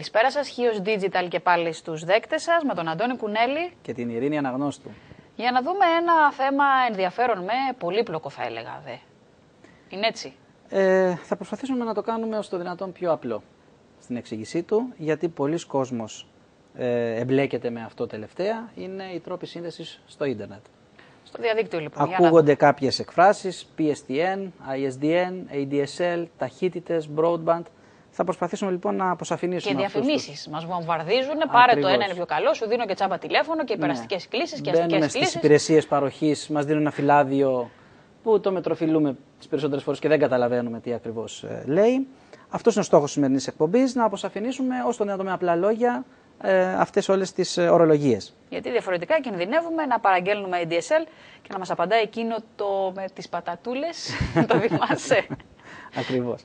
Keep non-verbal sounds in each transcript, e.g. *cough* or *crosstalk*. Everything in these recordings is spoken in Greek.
Καλησπέρα σας. Χίος Digital και πάλι στους δέκτες σας με τον Αντώνη Κουνέλη. Και την Ειρήνη Αναγνώστου. Για να δούμε ένα θέμα ενδιαφέρον με πολύπλοκο, θα έλεγα. Δε. Είναι έτσι. Ε, θα προσπαθήσουμε να το κάνουμε όσο το δυνατόν πιο απλό στην εξήγησή του, γιατί πολλοί κόσμος ε, εμπλέκεται με αυτό τελευταία, είναι οι τρόποι σύνδεσης στο ίντερνετ. Στο διαδίκτυο λοιπόν. Ακούγονται κάποιε κάποιες εκφράσεις, PSTN, ISDN, ADSL, ταχύτητες, broadband. Θα προσπαθήσουμε λοιπόν να αποσαφηνίσουμε. Και διαφημίσεις. Μας βομβαρδίζουν. Πάρε το ένα είναι πιο καλό. Σου δίνω και τσάμπα τηλέφωνο και υπεραστικές ναι. κλήσεις και αστικέ κλήσει. Στι υπηρεσίες παροχής μας δίνουν ένα φυλάδιο που το μετροφιλούμε τις περισσότερες φορές και δεν καταλαβαίνουμε τι ακριβώς ε, λέει. Αυτός είναι ο στόχος της σημερινής εκπομπής, να αποσαφηνίσουμε όσο το δυνατόν με απλά λόγια ε, όλες τις τι ε, ορολογίες. Γιατί διαφορετικά κινδυνεύουμε να παραγγέλνουμε ADSL και να μας απαντάει εκείνο το με τις πατατούλες. *laughs* το θυμάσαι. Ακριβώς.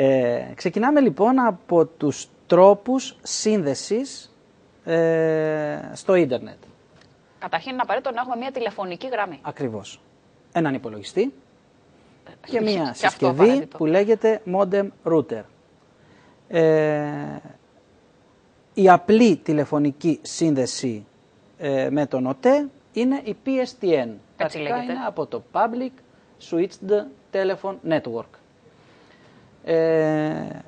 Ε, ξεκινάμε λοιπόν από τους τρόπους σύνδεσης ε, στο ίντερνετ. Καταρχήν είναι απαραίτητο να έχουμε μια τηλεφωνική γραμμή. Ακριβώς. Έναν υπολογιστή ε, και μια συσκευή που λέγεται modem router. Ε, η απλή τηλεφωνική σύνδεση ε, με τον ΟΤΕ είναι η PSTN. Έτσι λέγεται. είναι από το Public Switched Telephone Network. Ε,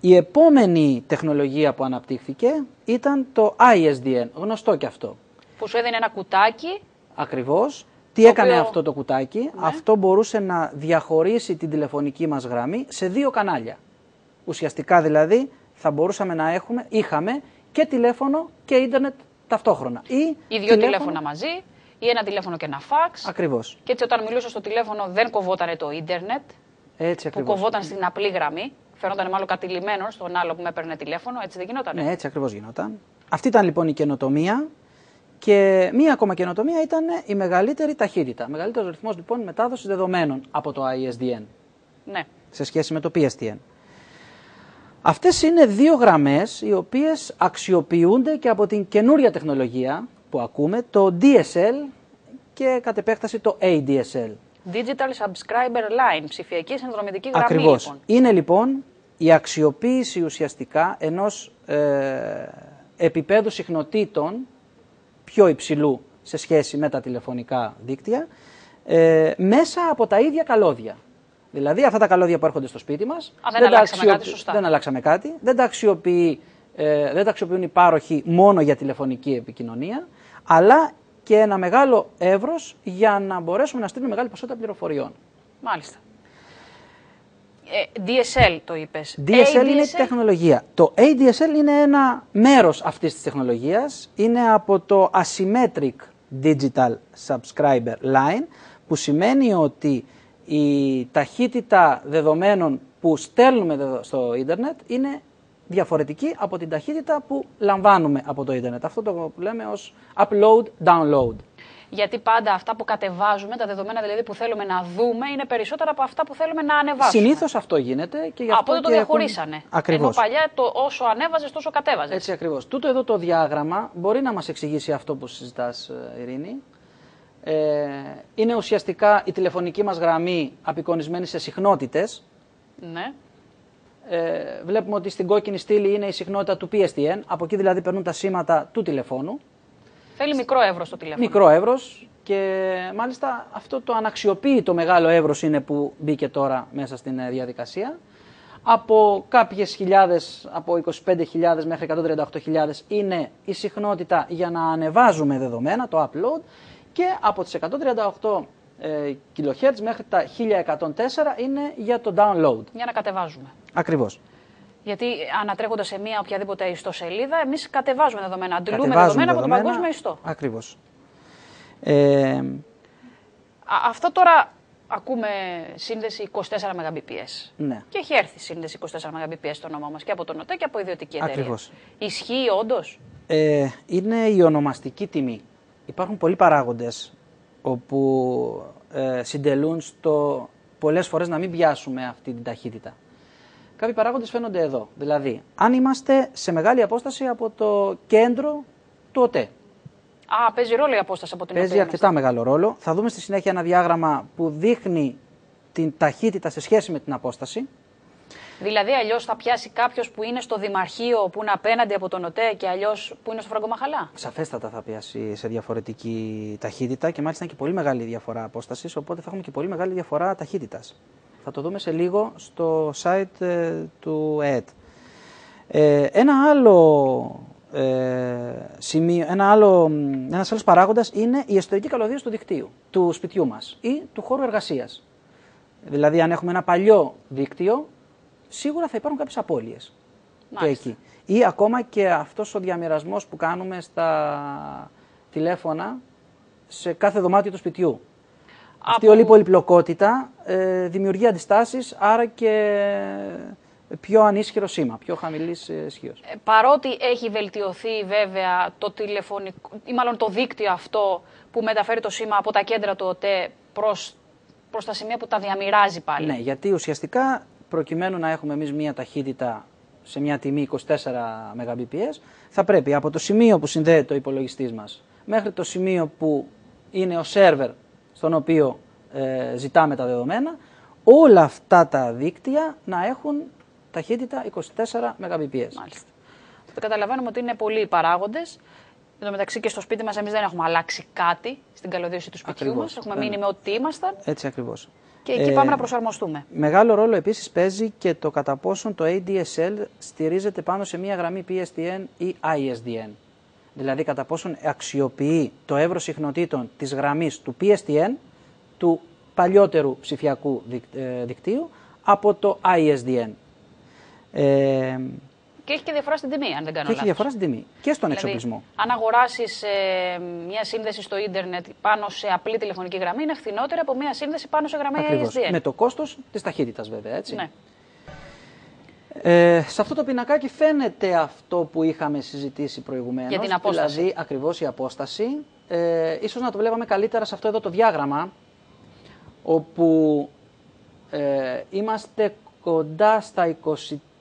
η επόμενη τεχνολογία που αναπτύχθηκε ήταν το ISDN, γνωστό και αυτό. Που σου έδινε ένα κουτάκι. Ακριβώς. Τι έκανε αυτό το κουτάκι. Ναι. Αυτό μπορούσε να διαχωρίσει την τηλεφωνική μας γραμμή σε δύο κανάλια. Ουσιαστικά δηλαδή θα μπορούσαμε να έχουμε, είχαμε και τηλέφωνο και ίντερνετ ταυτόχρονα. Ή, ή δύο τηλέφωνο... τηλέφωνα μαζί, ή ένα τηλέφωνο και ένα φαξ. Ακριβώς. Και έτσι όταν μιλούσες στο τηλέφωνο δεν κοβότανε το ίντερνετ. Έτσι που κοβόταν στην απλή γραμμή. Φαίνονταν μάλλον κατηλημένο στον άλλο που με έπαιρνε τηλέφωνο. Έτσι δεν γινόταν. Ναι, έτσι ακριβώς γινόταν. Αυτή ήταν λοιπόν η καινοτομία. Και μία ακόμα καινοτομία ήταν η μεγαλύτερη ταχύτητα. Μεγαλύτερος ρυθμός λοιπόν μετάδοσης δεδομένων από το ISDN. Ναι. Σε σχέση με το PSTN. Αυτές είναι δύο γραμμές οι οποίες αξιοποιούνται και από την καινούρια τεχνολογία που ακούμε, το DSL και κατ' επέκταση το ADSL. Digital Subscriber Line, ψηφιακή συνδρομητική γραμμή. Ακριβώς. Λοιπόν. Είναι λοιπόν η αξιοποίηση ουσιαστικά ενός ε, επίπεδου συχνοτήτων πιο υψηλού σε σχέση με τα τηλεφωνικά δίκτυα ε, μέσα από τα ίδια καλώδια. Δηλαδή αυτά τα καλώδια που έρχονται στο σπίτι μας. Δεν, δεν, αλλάξαμε κάτι σωστά. δεν αλλάξαμε κάτι. Δεν τα, αξιοποιεί, ε, δεν τα αξιοποιούν οι πάροχοι μόνο για τηλεφωνική επικοινωνία, αλλά και ένα μεγάλο εύρος για να μπορέσουμε να στείλουμε μεγάλη ποσότητα πληροφοριών. Μάλιστα. Ε, DSL το είπες. DSL είναι η τεχνολογία. Το ADSL είναι ένα μέρος αυτής της τεχνολογίας. Είναι από το Asymmetric Digital Subscriber Line, που σημαίνει ότι η ταχύτητα δεδομένων που στέλνουμε στο ίντερνετ είναι διαφορετική από την ταχύτητα που λαμβάνουμε από το ίντερνετ. Αυτό το λέμε ως upload, download. Γιατί πάντα αυτά που κατεβάζουμε, τα δεδομένα δηλαδή που θέλουμε να δούμε, είναι περισσότερα από αυτά που θέλουμε να ανεβάσουμε. Συνήθως αυτό γίνεται και γι' αυτό. Από το διαχωρίσανε. Έχουν... Ακριβώς. Ενώ παλιά το όσο ανέβαζες, τόσο κατέβαζες. Έτσι ακριβώς. Τούτο εδώ το διάγραμμα μπορεί να μας εξηγήσει αυτό που συζητάς, ε, Ειρήνη. Ε, είναι ουσιαστικά η τηλεφωνική μας γραμμή απεικονισμένη σε συχνότητες. Ναι ε, βλέπουμε ότι στην κόκκινη στήλη είναι η συχνότητα του PSTN. Από εκεί δηλαδή περνούν τα σήματα του τηλεφώνου. Θέλει μικρό εύρος το τηλέφωνο. Μικρό εύρος. Και μάλιστα αυτό το το μεγάλο εύρος είναι που μπήκε τώρα μέσα στην ε, διαδικασία. Από κάποιες χιλιάδες, από 25.000 μέχρι 138.000 είναι η συχνότητα για να ανεβάζουμε δεδομένα, το upload. Και από τις 138 ε, kHz μέχρι τα 1104 είναι για το download. Για να κατεβάζουμε. Ακριβώς. Γιατί ανατρέχοντας σε μία οποιαδήποτε ιστοσελίδα, εμείς κατεβάζουμε δεδομένα. αντλούμε δεδομένα από τον παγκόσμιο ιστό. Ακριβώς. Ε... Αυτό τώρα ακούμε σύνδεση 24 Mbps. Ναι. Και έχει έρθει σύνδεση 24 Mbps στο όνομά μας και από τον ΟΤΕ και από ιδιωτική εταιρεία. Ακριβώς. Ισχύει όντως. Ε, είναι η ονομαστική τιμή. Υπάρχουν πολλοί παράγοντες όπου ε, συντελούν στο πολλές φορές να μην πιάσουμε αυτή την ταχύτητα. Κάποιοι παράγοντες φαίνονται εδώ. Δηλαδή, αν είμαστε σε μεγάλη απόσταση από το κέντρο του ΟΤΕ. Α, παίζει ρόλο η απόσταση από την Παίζει αρκετά μεγάλο ρόλο. Θα δούμε στη συνέχεια ένα διάγραμμα που δείχνει την ταχύτητα σε σχέση με την απόσταση. Δηλαδή, αλλιώς θα πιάσει κάποιος που είναι στο Δημαρχείο, που είναι απέναντι από τον ΟΤΕ και αλλιώς που είναι στο Φραγκομαχαλά. Σαφέστατα θα πιάσει σε διαφορετική ταχύτητα και μάλιστα και πολύ μεγάλη διαφορά απόστασης. Οπότε θα έχουμε και πολύ μεγάλη διαφορά ταχύτητας. Θα το δούμε σε λίγο στο site ε, του ΕΕΤ. Ε, ένα άλλο ε, σημείο, ένα άλλο, ένας άλλος παράγοντας είναι η εσωτερική καλωδία του δικτύου, του σπιτιού μας ή του χώρου εργασίας. Δηλαδή αν έχουμε ένα παλιό δίκτυο σίγουρα θα υπάρχουν κάποιες απώλειες. Και εκεί. Ή ακόμα και αυτός ο διαμοιρασμό που κάνουμε στα τηλέφωνα σε κάθε δωμάτιο του σπιτιού. Από... Αυτή όλη η πολυπλοκότητα ε, δημιουργεί αντιστάσεις, άρα και πιο ανίσχυρο σήμα, πιο χαμηλής ε, ισχύως. Ε, παρότι έχει βελτιωθεί βέβαια το τηλεφωνικό, ή μάλλον το δίκτυο αυτό που μεταφέρει το σήμα από τα κέντρα του ΟΤΕ προς τα σημεία που τα διαμοιράζει πάλι. Ναι, γιατί ουσιαστικά προκειμένου να έχουμε εμείς μία ταχύτητα σε μια τιμή 24 Mbps, θα πρέπει από το σημείο που συνδέεται ο υπολογιστής μας μέχρι το σημείο που είναι ο σερβερ στον οποίο ε, ζητάμε τα δεδομένα, όλα αυτά τα δίκτυα να έχουν ταχύτητα 24 Mbps. Μάλιστα. Το καταλαβαίνουμε ότι είναι πολλοί οι παράγοντες. Εν τω μεταξύ και στο σπίτι μας εμείς δεν έχουμε αλλάξει κάτι στην καλωδίωση του σπιτιού μας. Έχουμε μείνει με ό,τι ήμασταν. Έτσι ακριβώς και εκεί πάμε ε, να προσαρμοστούμε. Μεγάλο ρόλο επίσης παίζει και το κατά πόσον το ADSL στηρίζεται πάνω σε μία γραμμή PSTN ή ISDN. Δηλαδή κατά πόσον αξιοποιεί το εύρος συχνοτήτων της γραμμής του PSTN, του παλιότερου ψηφιακού ε, δικτύου, από το ISDN. Ε, και έχει και διαφορά στην τιμή, αν δεν κάνω λάθο. Και έχει διαφορά στην τιμή και στον δηλαδή, εξοπλισμό. Αν αγοράσεις ε, μια σύνδεση στο ίντερνετ πάνω σε απλή τηλεφωνική γραμμή, είναι φθηνότερη από μια σύνδεση πάνω σε γραμμή Ακριβώς. Με το κόστος της ταχύτητας, βέβαια. Έτσι. Ναι. Ε, σε αυτό το πινακάκι φαίνεται αυτό που είχαμε συζητήσει προηγουμένως. Για την απόσταση. Δηλαδή ακριβώς η απόσταση. Ε, ίσως να το βλέπαμε καλύτερα σε αυτό εδώ το διάγραμμα, όπου ε, είμαστε κοντά στα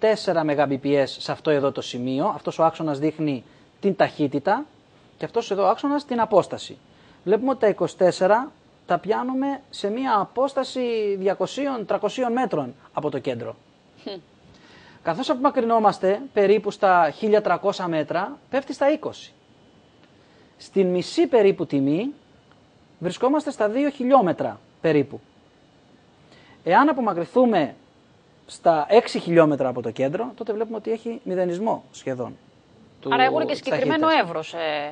4 Mbps σε αυτό εδώ το σημείο. Αυτός ο άξονας δείχνει την ταχύτητα και αυτός εδώ ο άξονας την απόσταση. Βλέπουμε ότι τα 24 τα πιάνουμε σε μία απόσταση 200-300 μέτρων από το κέντρο. Καθώς απομακρυνόμαστε περίπου στα 1300 μέτρα, πέφτει στα 20. Στην μισή περίπου τιμή βρισκόμαστε στα 2 χιλιόμετρα περίπου. Εάν απομακρυνθούμε στα 6 χιλιόμετρα από το κέντρο, τότε βλέπουμε ότι έχει μηδενισμό σχεδόν. Του Άρα έχουν και συγκεκριμένο εύρος. Ε...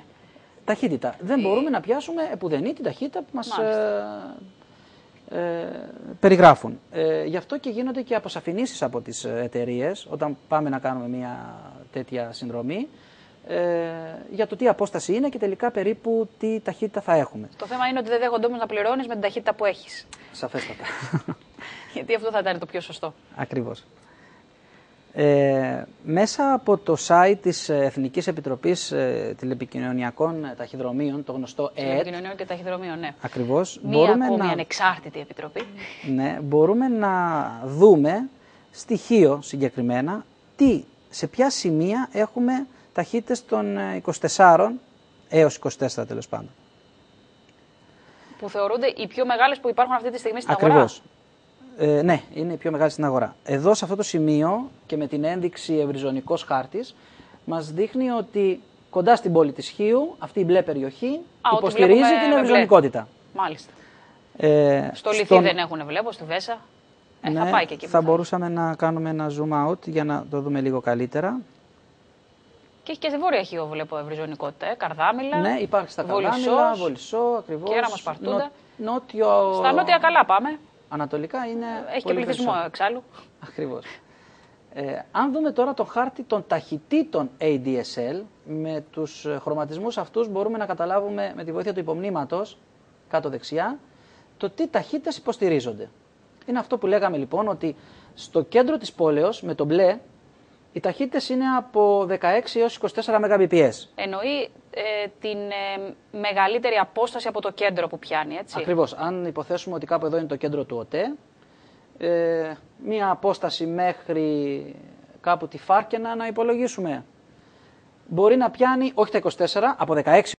Ταχύτητα. Δεν ε. μπορούμε να πιάσουμε επουδενή την ταχύτητα που μας ε, ε, περιγράφουν. Ε, γι' αυτό και γίνονται και αποσαφηνήσεις από τις εταιρείες όταν πάμε να κάνουμε μια τέτοια συνδρομή ε, για το τι απόσταση είναι και τελικά περίπου τι ταχύτητα θα έχουμε. Το θέμα είναι ότι δεν δέχονται όμως να πληρώνεις με την ταχύτητα που έχεις. Σαφέστατα. Γιατί αυτό θα ήταν το πιο σωστό. Ακριβώς. Ε, μέσα από το site της Εθνικής Επιτροπής ε, Τηλεπικοινωνιακών Ταχυδρομείων, το γνωστό ΕΕΤ. Τηλεπικοινωνιών και Ταχυδρομείων, ναι. Ακριβώς. Μία μπορούμε ακόμη να... ανεξάρτητη επιτροπή. Ναι, μπορούμε να δούμε στοιχείο συγκεκριμένα τι, σε ποια σημεία έχουμε ταχύτητες των 24 ε, έως 24 τέλος πάντων. Που θεωρούνται οι πιο μεγάλες που υπάρχουν αυτή τη στιγμή στην Ακριβώς. αγορά. Ε, ναι, είναι η πιο μεγάλη στην αγορά. Εδώ σε αυτό το σημείο και με την ένδειξη ευρυζωνικός χάρτης, μας δείχνει ότι κοντά στην πόλη της Χίου, αυτή η μπλε περιοχή, Α, υποστηρίζει την ευρυζωνικότητα. Μάλιστα. Ε, στο Λιθί δεν έχουν βλέπω, στη Βέσα. Ε, ναι, θα πάει και εκεί. Θα, μπορούσαμε να κάνουμε ένα zoom out για να το δούμε λίγο καλύτερα. Και έχει και στη Βόρεια Χίου βλέπω, ευρυζωνικότητα. Ε, καρδάμιλα. Ναι, υπάρχει στα Καρδάμιλα, βολισό, ακριβώς. Και Παρτούντα. Νο... Νότιο... Στα νότια καλά πάμε ανατολικά είναι. Ε, έχει και πληθυσμό εξάλλου. Ακριβώς. Ε, αν δούμε τώρα το χάρτη των ταχυτήτων ADSL, με τους χρωματισμούς αυτούς μπορούμε να καταλάβουμε με τη βοήθεια του υπομνήματος, κάτω δεξιά, το τι ταχύτητες υποστηρίζονται. Είναι αυτό που λέγαμε λοιπόν ότι στο κέντρο της πόλεως με το μπλε οι ταχύτητες είναι από 16 έως 24 Mbps. Εννοεί ε, την ε, μεγαλύτερη απόσταση από το κέντρο που πιάνει, έτσι. Ακριβώς. Αν υποθέσουμε ότι κάπου εδώ είναι το κέντρο του ΟΤΕ, ε, μία απόσταση μέχρι κάπου τη Φάρκενα να υπολογίσουμε. Μπορεί να πιάνει όχι τα 24, από 16